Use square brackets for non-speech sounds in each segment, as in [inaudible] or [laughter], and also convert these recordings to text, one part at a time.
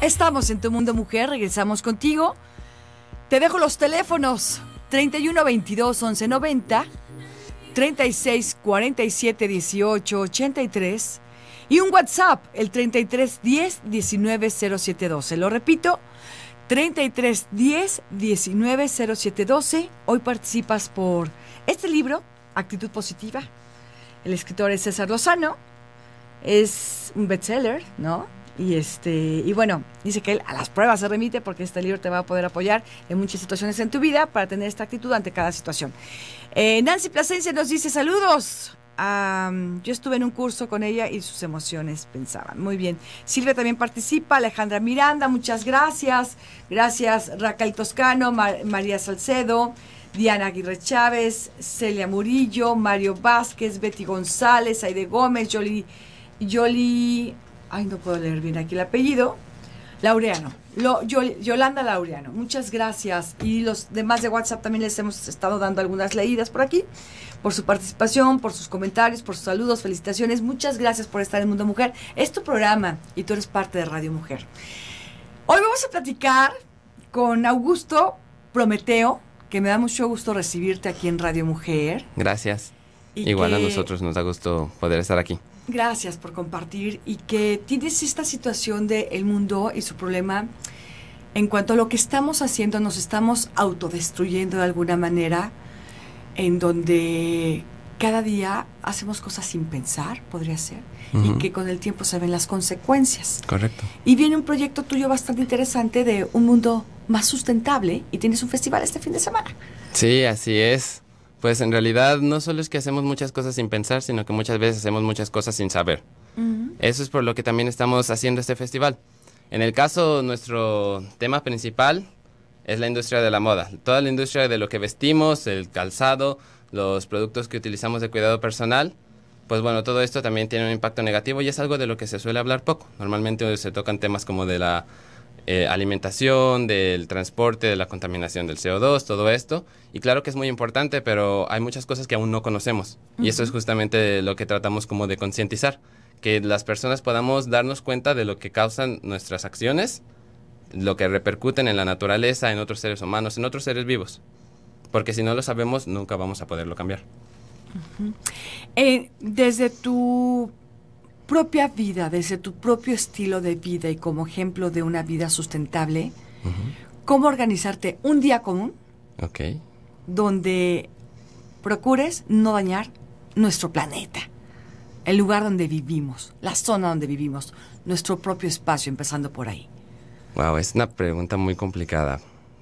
Estamos en Tu Mundo Mujer, regresamos contigo. Te dejo los teléfonos 31 22 11 90, 36 47 18 83 y un WhatsApp, el 33 10 19 07 12. Lo repito, 33 10 19 07 12. Hoy participas por este libro, Actitud Positiva. El escritor es César Lozano. Es un bestseller, ¿no? Y, este, y bueno, dice que él a las pruebas se remite porque este libro te va a poder apoyar en muchas situaciones en tu vida para tener esta actitud ante cada situación. Eh, Nancy Plasencia nos dice saludos. yo estuve en un curso con ella y sus emociones pensaban. Muy bien. Silvia también participa, Alejandra Miranda, muchas gracias. Gracias Raquel Toscano, María Salcedo, Diana Aguirre Chávez, Celia Murillo, Mario Vázquez, Betty González, Aide Gómez, Jolie, Jolie ay, no puedo leer bien aquí el apellido, Laureano, lo, Yolanda Laureano, muchas gracias. Y los demás de WhatsApp también les hemos estado dando algunas leídas por aquí, por su participación, por sus comentarios, por sus saludos, felicitaciones. Muchas gracias por estar en Mundo Mujer. Es tu programa y tú eres parte de Radio Mujer. Hoy vamos a platicar con Augusto Prometeo, que me da mucho gusto recibirte aquí en Radio Mujer. Gracias. Igual a nosotros nos da gusto poder estar aquí. Gracias por compartir y que tienes esta situación del el mundo y su problema. En cuanto a lo que estamos haciendo, nos estamos autodestruyendo de alguna manera, en donde cada día hacemos cosas sin pensar, podría ser, y que con el tiempo se ven las consecuencias. Correcto. Y viene un proyecto tuyo bastante interesante de un mundo más sustentable y tienes un festival este fin de semana. Sí, así es. Pues en realidad no solo es que hacemos muchas cosas sin pensar, sino que muchas veces hacemos muchas cosas sin saber. Eso es por lo que también estamos haciendo este festival. En el caso, nuestro tema principal es la industria de la moda. Toda la industria de lo que vestimos, el calzado, los productos que utilizamos de cuidado personal, pues bueno, todo esto también tiene un impacto negativo y es algo de lo que se suele hablar poco. Normalmente se tocan temas como de la eh, alimentación, del transporte, de la contaminación del CO2, todo esto. Y claro que es muy importante, pero hay muchas cosas que aún no conocemos. Y eso es justamente lo que tratamos como de concientizar, que las personas podamos darnos cuenta de lo que causan nuestras acciones, lo que repercuten en la naturaleza, en otros seres humanos, en otros seres vivos. Porque si no lo sabemos, nunca vamos a poderlo cambiar. Eh, desde tu propia vida, desde tu propio estilo de vida y como ejemplo de una vida sustentable, cómo organizarte un día común donde procures no dañar nuestro planeta, el lugar donde vivimos, la zona donde vivimos, nuestro propio espacio, empezando por ahí. Wow, es una pregunta muy complicada,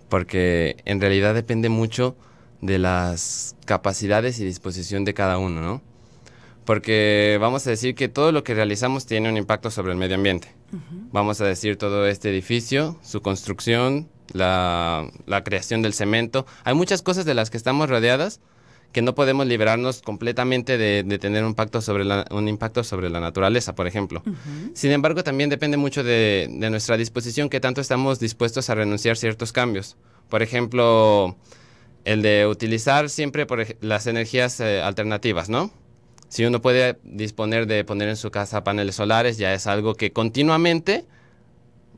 porque en realidad depende mucho de las capacidades y disposición de cada uno, ¿no? porque vamos a decir que todo lo que realizamos tiene un impacto sobre el medio ambiente. Vamos a decir todo este edificio, su construcción, la, creación del cemento. Hay muchas cosas de las que estamos rodeadas que no podemos liberarnos completamente de, tener un, impacto sobre la, un impacto sobre la naturaleza, por ejemplo. Sin embargo, también depende mucho de, nuestra disposición, que tanto estamos dispuestos a renunciar ciertos cambios. Por ejemplo, el de utilizar siempre las energías eh, alternativas, ¿no? Si uno puede disponer de poner en su casa paneles solares, ya es algo que continuamente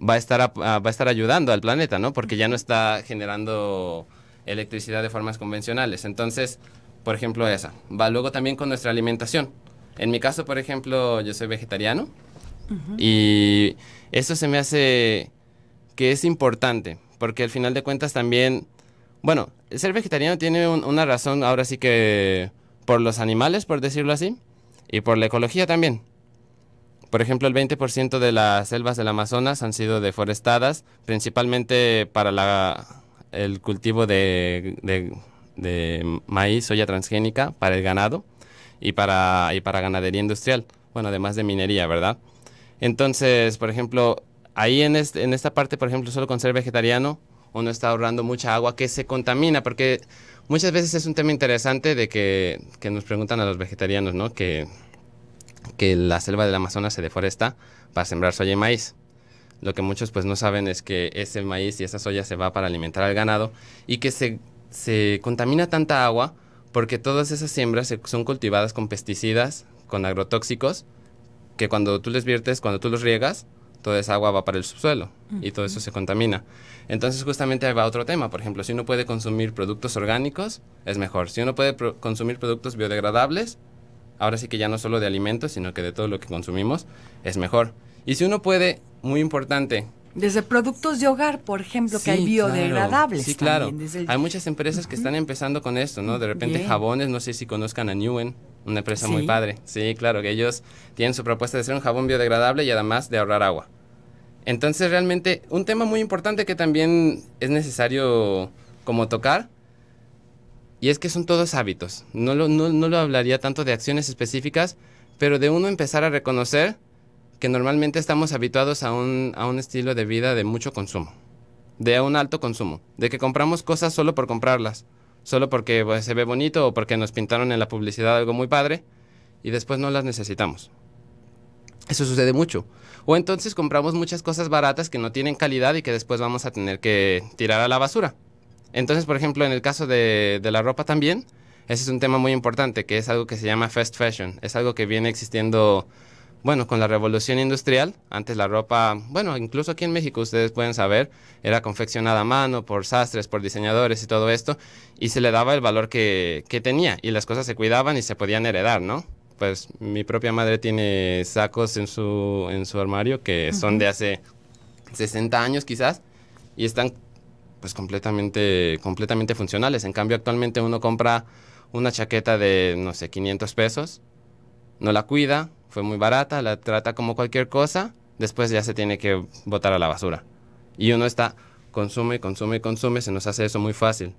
va a estar, ah, va a estar ayudando al planeta, ¿no? Porque ya no está generando electricidad de formas convencionales. Entonces, por ejemplo, esa. Va luego también con nuestra alimentación. En mi caso, por ejemplo, yo soy vegetariano y eso se me hace que es importante, porque al final de cuentas también, bueno, ser vegetariano tiene una razón ahora sí que por los animales, por decirlo así, y por la ecología también. Por ejemplo, el 20% de las selvas del Amazonas han sido deforestadas, principalmente para el cultivo de, maíz, soya transgénica, para el ganado y para, ganadería industrial. Bueno, además de minería, ¿verdad? Entonces, por ejemplo, ahí en, en esta parte, por ejemplo, solo con ser vegetariano, uno está ahorrando mucha agua que se contamina, porque muchas veces es un tema interesante de que, nos preguntan a los vegetarianos, Que, que la selva del Amazonas se deforesta para sembrar soya y maíz. Lo que muchos pues no saben es que ese maíz y esa soya se va para alimentar al ganado y que se, contamina tanta agua porque todas esas siembras son cultivadas con pesticidas, con agrotóxicos, que cuando tú les viertes, cuando tú los riegas, toda esa agua va para el subsuelo y todo eso se contamina. Entonces justamente ahí va otro tema, por ejemplo, si uno puede consumir productos orgánicos, es mejor. Si uno puede consumir productos biodegradables, ahora sí que ya no solo de alimentos, sino que de todo lo que consumimos, es mejor. Y si uno puede, muy importante, desde productos de hogar, por ejemplo, que hay biodegradables. Sí, claro. Hay muchas empresas que están empezando con esto, ¿no? De repente jabones, no sé si conozcan a Newen, una empresa muy padre. Sí, claro, que ellos tienen su propuesta de ser un jabón biodegradable y además de ahorrar agua. Entonces, realmente, un tema muy importante que también es necesario como tocar, y es que son todos hábitos. No lo, no, no lo hablaría tanto de acciones específicas, pero de uno empezar a reconocer que normalmente estamos habituados a un, estilo de vida de mucho consumo, de un alto consumo, de que compramos cosas solo por comprarlas, solo porque pues, se ve bonito o porque nos pintaron en la publicidad algo muy padre y después no las necesitamos. Eso sucede mucho. O entonces compramos muchas cosas baratas que no tienen calidad y que después vamos a tener que tirar a la basura. Entonces, por ejemplo, en el caso de, de la ropa también, ese es un tema muy importante, que es algo que se llama fast fashion. Es algo que viene existiendo bueno, con la revolución industrial, antes la ropa, bueno, incluso aquí en México ustedes pueden saber, era confeccionada a mano por sastres, por diseñadores y todo esto, y se le daba el valor que, tenía, y las cosas se cuidaban y se podían heredar, ¿no? Pues mi propia madre tiene sacos en su, armario que son de hace 60 años quizás, y están pues completamente, completamente funcionales. En cambio, actualmente uno compra una chaqueta de, no sé, 500 pesos, no la cuida, fue muy barata, la trata como cualquier cosa, después ya se tiene que botar a la basura. Y uno está, consume, consume, consume, se nos hace eso muy fácil.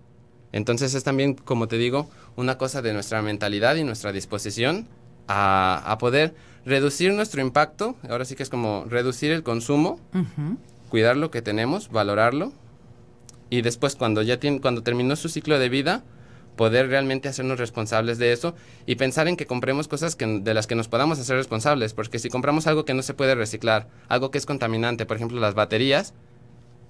Entonces es también, como te digo, una cosa de nuestra mentalidad y nuestra disposición a, poder reducir nuestro impacto, ahora sí que es como reducir el consumo, cuidar lo que tenemos, valorarlo, y después cuando ya tiene, cuando terminó su ciclo de vida, poder realmente hacernos responsables de eso y pensar en que compremos cosas de las que nos podamos hacer responsables, porque si compramos algo que no se puede reciclar, algo que es contaminante, por ejemplo las baterías,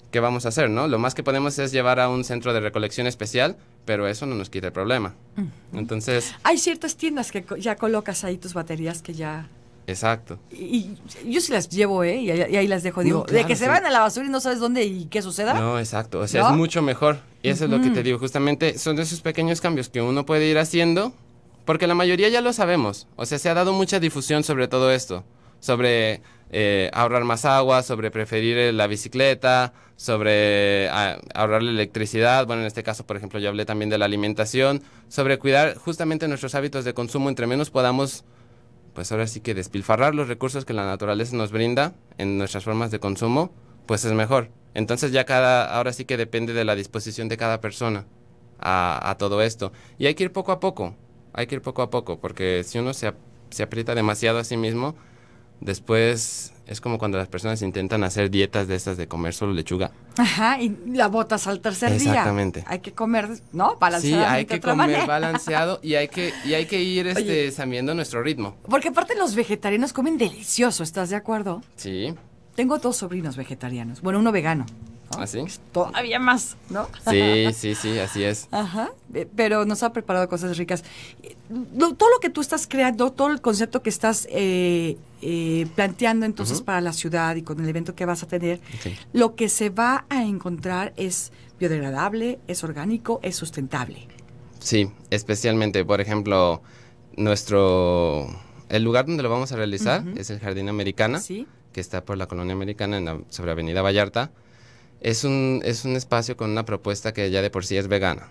¿qué vamos a hacer? no? Lo más que podemos es llevar a un centro de recolección especial, pero eso no nos quita el problema. Mm. Entonces... Hay ciertas tiendas que ya colocas ahí tus baterías que ya Exacto. Y, yo sí las llevo, ¿eh? Y, ahí, las dejo. Digo, de que se van a la basura y no sabes dónde y qué suceda. No, exacto. O sea, es mucho mejor. Y eso es lo que te digo. Justamente son esos pequeños cambios que uno puede ir haciendo, porque la mayoría ya lo sabemos. O sea, se ha dado mucha difusión sobre todo esto. Sobre eh, ahorrar más agua, sobre preferir eh, la bicicleta, sobre ah, ahorrar la electricidad. Bueno, en este caso, por ejemplo, yo hablé también de la alimentación, sobre cuidar justamente nuestros hábitos de consumo. Entre menos podamos pues ahora sí que despilfarrar los recursos que la naturaleza nos brinda en nuestras formas de consumo, pues es mejor. Entonces ya cada, ahora sí que depende de la disposición de cada persona a, todo esto. Y hay que ir poco a poco, hay que ir poco a poco, porque si uno se aprieta demasiado a sí mismo, Después es como cuando las personas intentan hacer dietas de estas de comer solo lechuga. Ajá, y la botas al tercer día. Exactamente. Hay que comer, ¿no? Balanceado. Sí, hay que comer balanceado y hay que, y hay que ir este, nuestro ritmo. Porque aparte los vegetarianos comen delicioso, ¿estás de acuerdo? Sí. Tengo dos sobrinos vegetarianos. Bueno, uno vegano. ¿Así? ¿Ah? ¿Ah, todavía más, ¿no? Sí, sí, sí, así es. Ajá, eh, pero nos ha preparado cosas ricas. Todo lo que tú estás creando, todo el concepto que estás eh, eh, planteando entonces para la ciudad y con el evento que vas a tener, lo que se va a encontrar es biodegradable, es orgánico, es sustentable. Sí, especialmente, por ejemplo, nuestro... El lugar donde lo vamos a realizar es el Jardín Americana, que está por la Colonia Americana en la, sobre Avenida Vallarta es un, espacio con una propuesta que ya de por sí es vegana.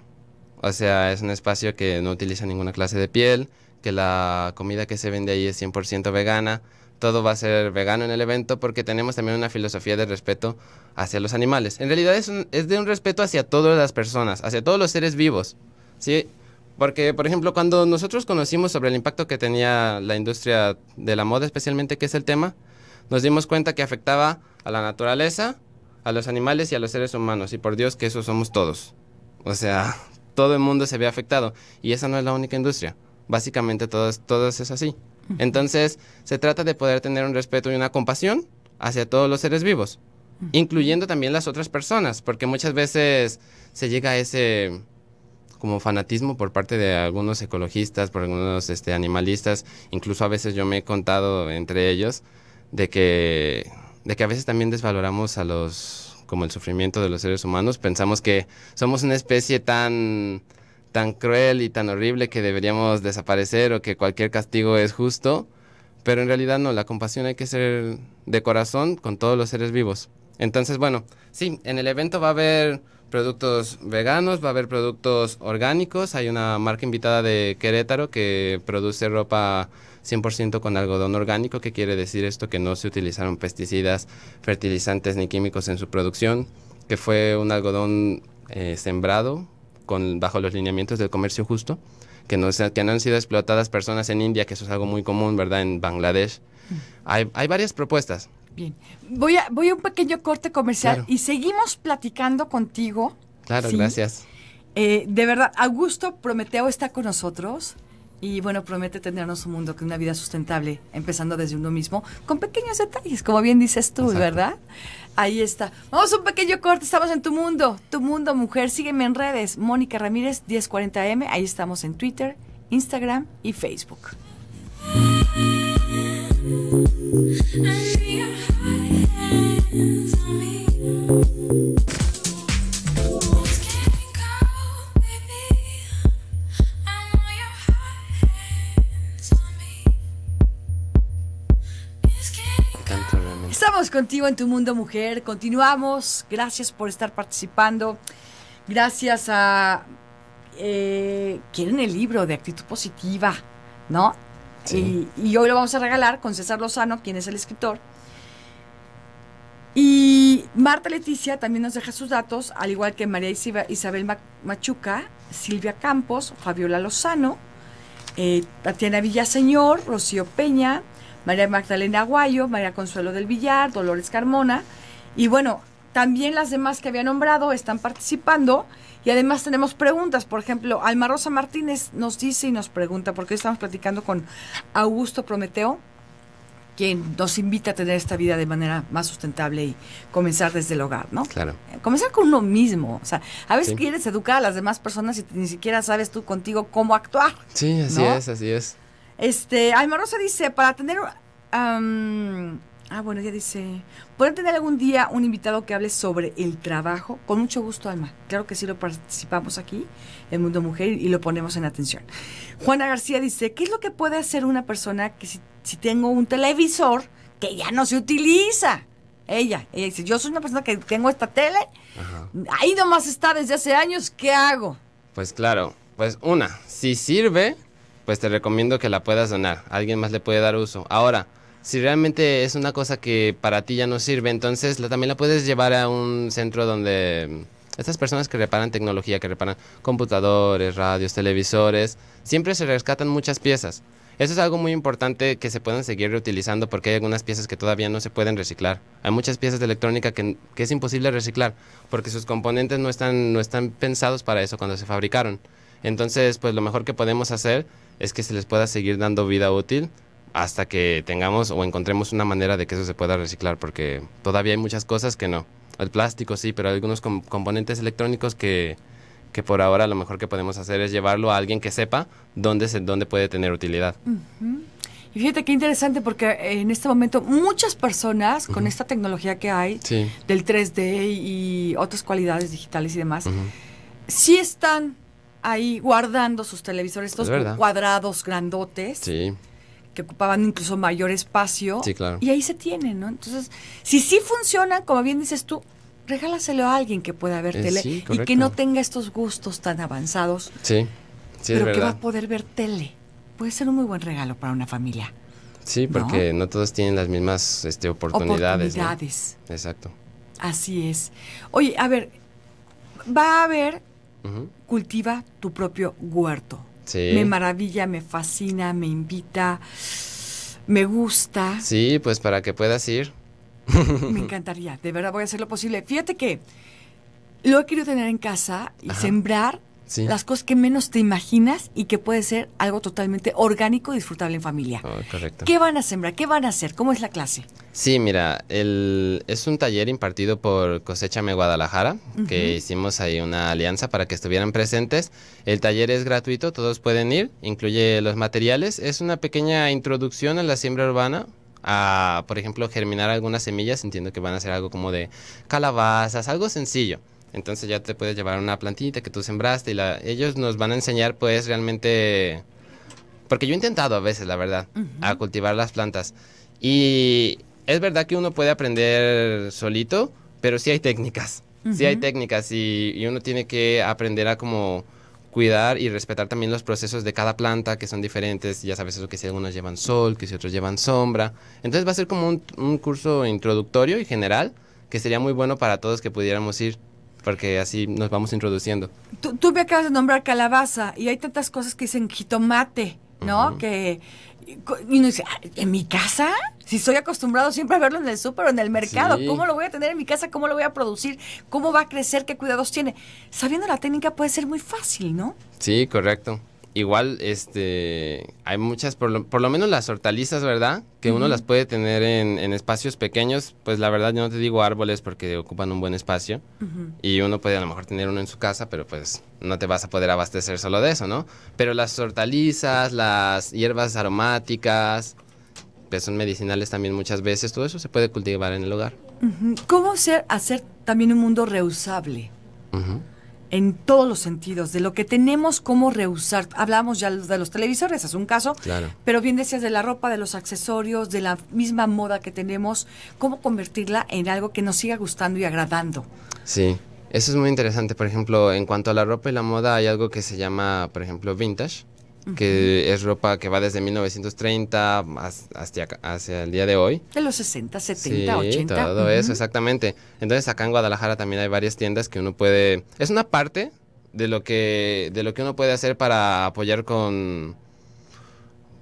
O sea, es un espacio que no utiliza ninguna clase de piel, que la comida que se vende ahí es 100% vegana, todo va a ser vegano en el evento porque tenemos también una filosofía de respeto hacia los animales. En realidad es, es de un respeto hacia todas las personas, hacia todos los seres vivos, ¿sí? Porque, por ejemplo, cuando nosotros conocimos sobre el impacto que tenía la industria de la moda, especialmente que es el tema, nos dimos cuenta que afectaba a la naturaleza, a los animales y a los seres humanos, y por Dios que eso somos todos. O sea, todo el mundo se ve afectado, y esa no es la única industria. Básicamente todo, todo es así. Entonces, se trata de poder tener un respeto y una compasión hacia todos los seres vivos, incluyendo también las otras personas, porque muchas veces se llega a ese como fanatismo por parte de algunos ecologistas, por algunos este, animalistas, incluso a veces yo me he contado entre ellos de que de que a veces también desvaloramos a los como el sufrimiento de los seres humanos, pensamos que somos una especie tan tan cruel y tan horrible que deberíamos desaparecer o que cualquier castigo es justo, pero en realidad no, la compasión hay que ser de corazón con todos los seres vivos. Entonces, bueno, sí, en el evento va a haber productos veganos, va a haber productos orgánicos, hay una marca invitada de Querétaro que produce ropa 100% con algodón orgánico, que quiere decir esto que no se utilizaron pesticidas, fertilizantes ni químicos en su producción, que fue un algodón eh, sembrado con, bajo los lineamientos del comercio justo, que no, que han sido explotadas personas en India, que eso es algo muy común, ¿verdad? En Bangladesh. Mm. Hay, varias propuestas. Bien, voy a, voy a un pequeño corte comercial y seguimos platicando contigo. Claro, gracias. Eh, de verdad, Augusto Prometeo está con nosotros. Y bueno, promete tenernos un mundo con una vida sustentable, empezando desde uno mismo, con pequeños detalles, como bien dices tú, ¿verdad? Ahí está. Vamos a un pequeño corte, estamos en tu mundo, tu mundo mujer. Sígueme en redes, Mónica Ramírez 1040M, ahí estamos en Twitter, Instagram y Facebook. contigo en tu mundo mujer, continuamos. Gracias por estar participando. Gracias a... Eh, quieren el libro de actitud positiva, ¿no? Y, hoy lo vamos a regalar con César Lozano, quien es el escritor. Y Marta Leticia también nos deja sus datos, al igual que María Isabel Machuca, Silvia Campos, Fabiola Lozano, eh, Tatiana Villaseñor, Rocío Peña, María Magdalena Aguayo, María Consuelo del Villar, Dolores Carmona. Y bueno, también las demás que había nombrado están participando. Y además tenemos preguntas. Por ejemplo, Alma Rosa Martínez nos dice y nos pregunta, porque hoy estamos platicando con Augusto Prometeo, quien nos invita a tener esta vida de manera más sustentable y comenzar desde el hogar, ¿no? Claro. Eh, comenzar con uno mismo. O sea, a veces quieres educar a las demás personas y ni siquiera sabes tú contigo cómo actuar. Sí, así es, así es. Este, Alma Rosa dice, para tener... ah, bueno, ya dice, ¿pueden tener algún día un invitado que hable sobre el trabajo? Con mucho gusto, Alma. Claro que sí lo participamos aquí, en Mundo Mujer, y lo ponemos en atención. Juana García dice, ¿qué es lo que puede hacer una persona que si, tengo un televisor que ya no se utiliza? Ella, ella dice, yo soy una persona que tengo esta tele, ahí nomás está desde hace años, ¿qué hago? Pues claro, pues una, si sirve, pues te recomiendo que la puedas donar. Alguien más le puede dar uso. Ahora, si realmente es una cosa que para ti ya no sirve, entonces también la puedes llevar a un centro donde mm, estas personas que reparan tecnología, que reparan computadores, radios, televisores, siempre se rescatan muchas piezas. Eso es algo muy importante que se puedan seguir reutilizando porque hay algunas piezas que todavía no se pueden reciclar. Hay muchas piezas de electrónica que, es imposible reciclar porque sus componentes no están, no están pensados para eso cuando se fabricaron. Entonces, pues lo mejor que podemos hacer es que se les pueda seguir dando vida útil hasta que tengamos o encontremos una manera de que eso se pueda reciclar, porque todavía hay muchas cosas que no. El plástico sí, pero hay algunos componentes electrónicos que, que por ahora lo mejor que podemos hacer es llevarlo a alguien que sepa dónde, se, dónde puede tener utilidad. Y fíjate qué interesante porque en este momento muchas personas con esta tecnología que hay del 3D y otras cualidades digitales y demás, sí están ahí guardando sus televisores, estos cuadrados grandotes. Que ocupaban incluso mayor espacio. Y ahí se tienen, ¿no? Entonces, si sí funcionan, como bien dices tú, regálaselo a alguien que pueda ver eh, tele y que no tenga estos gustos tan avanzados. Sí. pero que va a poder ver tele. Puede ser un muy buen regalo para una familia. Sí, porque no, todas todos tienen las mismas este, oportunidades. Oportunidades. Exacto. Así es. Oye, a ver, va a haber cultiva tu propio huerto. Me maravilla, me fascina, me invita, me gusta. Sí, pues para que puedas ir. [laughs] Me encantaría, de verdad voy a hacer lo posible. Fíjate que lo he querido tener en casa y sembrar las cosas que menos te imaginas y que puede ser algo totalmente orgánico y disfrutable en familia. Ah, correcto. ¿Qué van a sembrar? ¿Qué van a hacer? ¿Cómo es la clase? Sí, mira, es un taller impartido por Cosechame Guadalajara, que hicimos ahí una alianza para que estuvieran presentes. El taller es gratuito, todos pueden ir, incluye los materiales. Es una pequeña introducción a la siembra urbana, a, por ejemplo, germinar algunas semillas. Entiendo que van a ser algo como de calabazas, algo sencillo. Entonces ya te puedes llevar una plantita que tú sembraste y la, ellos nos van a enseñar pues realmente... Porque yo he intentado a veces, la verdad, a cultivar las plantas. Y es verdad que uno puede aprender solito, pero sí hay técnicas. Sí hay técnicas y, uno tiene que aprender a como cuidar y respetar también los procesos de cada planta que son diferentes. Ya sabes eso que si algunos llevan sol, que si otros llevan sombra. Entonces va a ser como un curso introductorio y general que sería muy bueno para todos que pudiéramos ir porque así nos vamos introduciendo. Tú, tú, me acabas de nombrar calabaza y hay tantas cosas que dicen jitomate, ¿no? Que y uno dice, ah, ¿en mi casa? Si soy acostumbrado siempre a verlo en el súper o en el mercado, ¿cómo lo voy a tener en mi casa? ¿Cómo lo voy a producir? ¿Cómo va a crecer? ¿Qué cuidados tiene? Sabiendo la técnica puede ser muy fácil, ¿no? Sí, correcto igual, este, hay muchas, por lo, menos las hortalizas, ¿verdad? Que uno las puede tener en, espacios pequeños, pues la verdad yo no te digo árboles porque ocupan un buen espacio y uno puede a lo mejor tener uno en su casa, pero pues no te vas a poder abastecer solo de eso, ¿no? Pero las hortalizas, las hierbas aromáticas, pues son medicinales también muchas veces, todo eso se puede cultivar en el hogar. ¿Cómo hacer, hacer también un mundo reusable? en todos los sentidos, de lo que tenemos cómo rehusar. Hablamos ya de los televisores, es un caso, pero bien decías de la ropa, de los accesorios, de la misma moda que tenemos, cómo convertirla en algo que nos siga gustando y agradando. Sí, eso es muy interesante. Por ejemplo, en cuanto a la ropa y la moda, hay algo que se llama, por ejemplo, vintage que es ropa que va desde 1930 hasta hacia el día de hoy. De los 60, 70, 80. Todo eso, exactamente. Entonces acá en Guadalajara también hay varias tiendas que uno puede... Es una parte de lo que, de lo que uno puede hacer para apoyar con...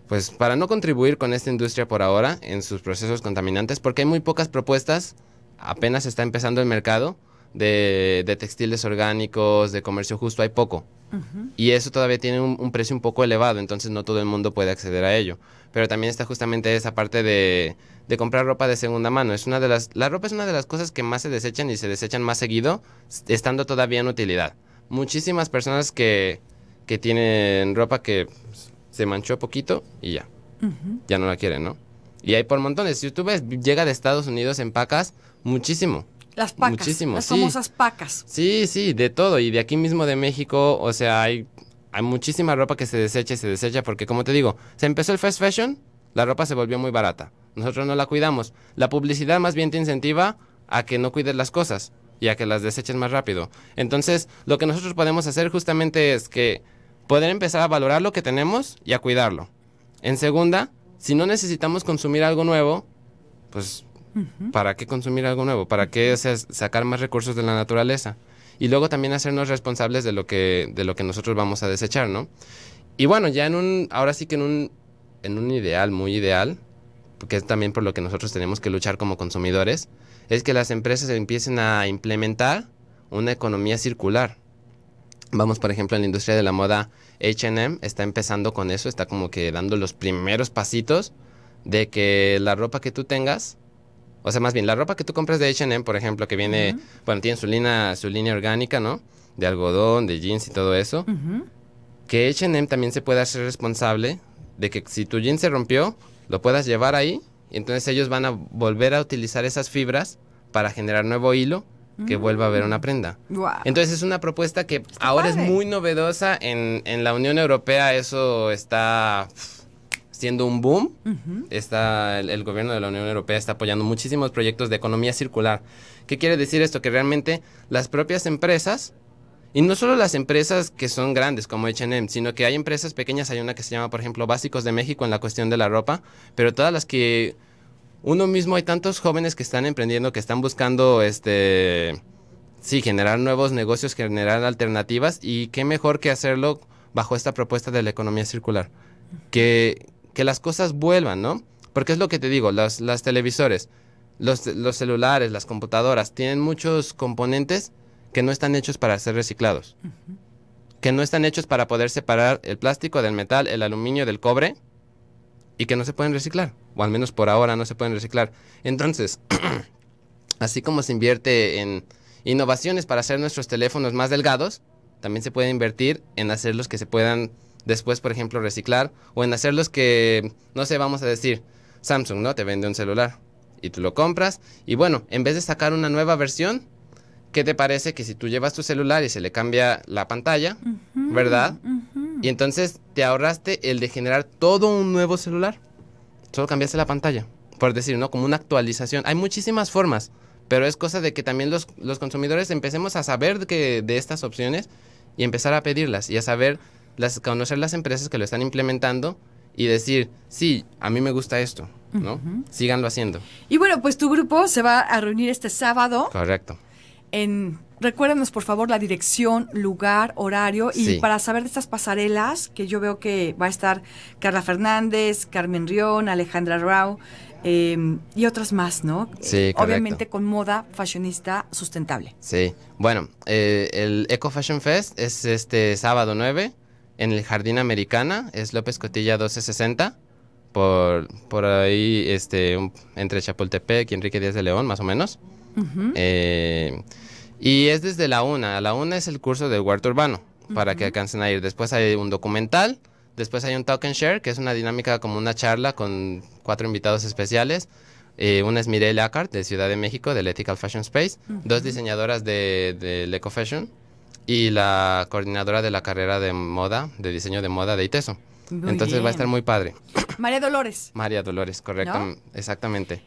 Pues para no contribuir con esta industria por ahora en sus procesos contaminantes, porque hay muy pocas propuestas, apenas está empezando el mercado de, de textiles orgánicos, de comercio justo, hay poco. Y eso todavía tiene un, precio un poco elevado, entonces no todo el mundo puede acceder a ello. Pero también está justamente esa parte de, comprar ropa de segunda mano. Es una de las, la ropa es una de las cosas que más se desechan y se desechan más seguido, estando todavía en utilidad. Muchísimas personas que, tienen ropa que se manchó poquito y ya. Ya no la quieren, ¿no? Y hay por montones. Si tú ves, llega de Estados Unidos en pacas muchísimo. Las pacas. Muchísimo, las famosas pacas. Sí, sí, de todo. Y de aquí mismo de México, o sea, hay, hay muchísima ropa que se desecha y se desecha porque, como te digo, se empezó el fast fashion, la ropa se volvió muy barata. Nosotros no la cuidamos. La publicidad más bien te incentiva a que no cuides las cosas y a que las deseches más rápido. Entonces, lo que nosotros podemos hacer justamente es que poder empezar a valorar lo que tenemos y a cuidarlo. En segunda, si no necesitamos consumir algo nuevo, pues ¿Para qué consumir algo nuevo? ¿Para qué sacar más recursos de la naturaleza? Y luego también hacernos responsables de lo que, de lo que nosotros vamos a desechar, ¿no? Y bueno, ya en un, ahora sí que en un, en un ideal, muy ideal, porque es también por lo que nosotros tenemos que luchar como consumidores, es que las empresas empiecen a implementar una economía circular. Vamos, por ejemplo, en la industria de la moda, HM está empezando con eso, está como que dando los primeros pasitos de que la ropa que tú tengas o sea, más bien, la ropa que tú compras de HM, por ejemplo, que viene, bueno, tiene su línea, su línea orgánica, ¿no? De algodón, de jeans y todo eso. Que HM también se pueda hacer responsable de que si tu jean se rompió, lo puedas llevar ahí. Y entonces ellos van a volver a utilizar esas fibras para generar nuevo hilo que mm. vuelva a haber una prenda. Entonces es una propuesta que ahora es muy novedosa en, en, la Unión Europea, eso está siendo un boom. está, el, gobierno de la Unión Europea está apoyando muchísimos proyectos de economía circular. ¿Qué quiere decir esto? Que realmente las propias empresas, y no solo las empresas que son grandes como HM, sino que hay empresas pequeñas, hay una que se llama, por ejemplo, Básicos de México en la cuestión de la ropa, pero todas las que uno mismo, hay tantos jóvenes que están emprendiendo, que están buscando este... Sí, generar nuevos negocios, generar alternativas y qué mejor que hacerlo bajo esta propuesta de la economía circular. Que que las cosas vuelvan, ¿no? Porque es lo que te digo, las, televisores, los, celulares, las computadoras, tienen muchos componentes que no están hechos para ser reciclados. Que no están hechos para poder separar el plástico del metal, el aluminio del cobre y que no se pueden reciclar. O al menos por ahora no se pueden reciclar. Entonces, [clears throat] así como se invierte en innovaciones para hacer nuestros teléfonos más delgados, también se puede invertir en hacerlos que se puedan después, por ejemplo, reciclar o en hacer los que, no sé, vamos a decir, Samsung, ¿no? Te vende un celular y tú lo compras y bueno, en vez de sacar una nueva versión, ¿qué te parece que si tú llevas tu celular y se le cambia la pantalla, ¿verdad? Y entonces te ahorraste el de generar todo un nuevo celular. Solo cambiaste la pantalla, por decir, ¿no? Como una actualización. Hay muchísimas formas, pero es cosa de que también los, los consumidores empecemos a saber que, de estas opciones y empezar a pedirlas y a saber las, conocer las empresas que lo están implementando y decir, sí, a mí me gusta esto, ¿no? Síganlo haciendo. Y bueno, pues tu grupo se va a reunir este sábado. Correcto. En, recuérdanos por favor la dirección, lugar, horario y para saber de estas pasarelas que yo veo que va a estar Carla Fernández, Carmen Rión, Alejandra Rao em, y otras más, ¿no? Sí, eh, correcto. Obviamente con moda fashionista sustentable. Sí, bueno, eh, el Eco Fashion Fest es este sábado 9 en el Jardín Americana, es López Cotilla 1260, por, por ahí este, entre Chapultepec y Enrique Díaz de León, más o menos. Eh, y es desde la una, a la una es el curso de huerto urbano, para que alcancen a ir. Después hay un documental, después hay un talk and share, que es una dinámica como una charla con cuatro invitados especiales. Eh, una es Mireille Ackard, de Ciudad de México, del Ethical Fashion Space, dos diseñadoras de, de Eco Fashion, y la coordinadora de la carrera de moda, de diseño de moda de ITESO. Entonces va a estar muy padre. María Dolores. María Dolores, correcto, exactamente.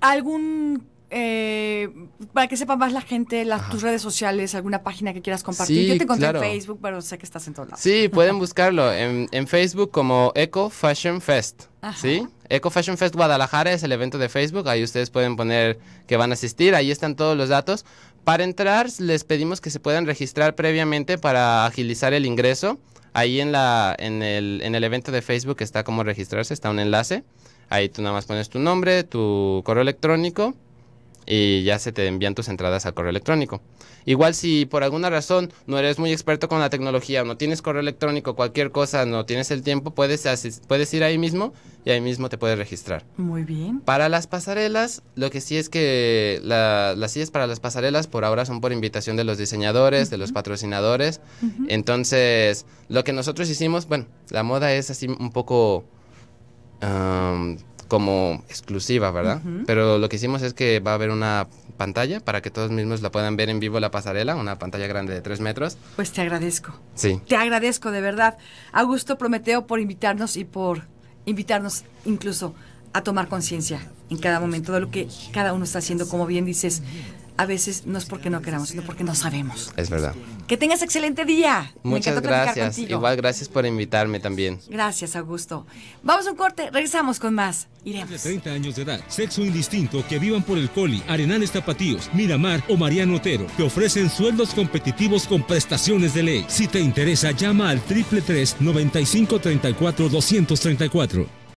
¿Algún eh, para que sepa más la gente, las, tus redes sociales, alguna página que quieras compartir. Yo te encontré en Facebook, pero sé que estás en todos lados. Sí, [laughs] pueden buscarlo en, Facebook como Eco Fashion Fest. ¿Sí? Eco Fashion Fest Guadalajara es el evento de Facebook. Ahí ustedes pueden poner que van a asistir. Ahí están todos los datos. Para entrar, les pedimos que se puedan registrar previamente para agilizar el ingreso. Ahí en, la, en, el, en el evento de Facebook está como registrarse, está un enlace. Ahí tú nada más pones tu nombre, tu correo electrónico y ya se te envían tus entradas al correo electrónico. Igual si por alguna razón no eres muy experto con la tecnología, no tienes correo electrónico, cualquier cosa, no tienes el tiempo, puedes, puedes ir ahí mismo y ahí mismo te puedes registrar. Muy bien. Para las pasarelas, lo que sí es que la, las sillas para las pasarelas por ahora son por invitación de los diseñadores, de los patrocinadores. Entonces, lo que nosotros hicimos, bueno, la moda es así un poco como exclusiva, ¿verdad? Pero lo que hicimos es que va a haber una pantalla para que todos mismos la puedan ver en vivo la pasarela, una pantalla grande de tres metros. Pues te agradezco. Sí. Te agradezco de verdad, Augusto Prometeo, por invitarnos y por invitarnos incluso a tomar conciencia en cada momento de lo que cada uno está haciendo, como bien dices, a veces no es porque no queramos, sino porque no sabemos. Es verdad. Que tengas excelente día. Muchas gracias. Igual gracias por invitarme también. Gracias, Augusto. Vamos a un corte, regresamos con más. Iremos. De 30 años de edad, sexo indistinto que vivan por el Coli, Arenales Tapatíos, Miramar o Mariano Otero, que ofrecen sueldos competitivos con prestaciones de ley. Si te interesa, llama al 333 9534 234.